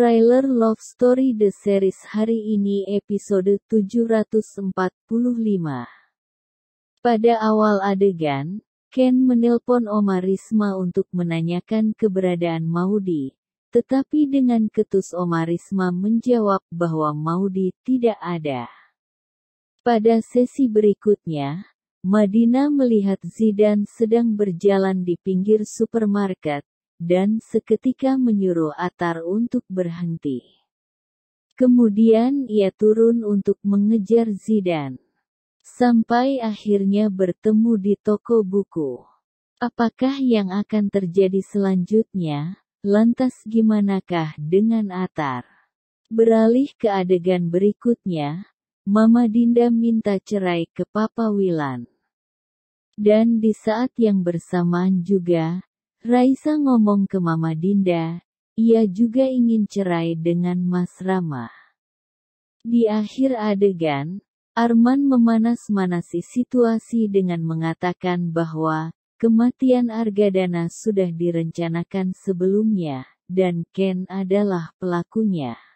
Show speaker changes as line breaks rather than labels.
Trailer Love Story The Series hari ini episode 745. Pada awal adegan, Ken menelpon Oma Risma untuk menanyakan keberadaan Maudi, tetapi dengan ketus Oma Risma menjawab bahwa Maudi tidak ada. Pada sesi berikutnya, Madina melihat Zidan sedang berjalan di pinggir supermarket, dan seketika menyuruh Atar untuk berhenti. Kemudian ia turun untuk mengejar Zidan, Sampai akhirnya bertemu di toko buku. Apakah yang akan terjadi selanjutnya? Lantas gimanakah dengan Atar? Beralih ke adegan berikutnya, Mama Dinda minta cerai ke Papa Wilan. Dan di saat yang bersamaan juga, Raisa ngomong ke Mama Dinda, ia juga ingin cerai dengan Mas Rama. Di akhir adegan, Arman memanas-manasi situasi dengan mengatakan bahwa kematian Argadana sudah direncanakan sebelumnya, dan Ken adalah pelakunya.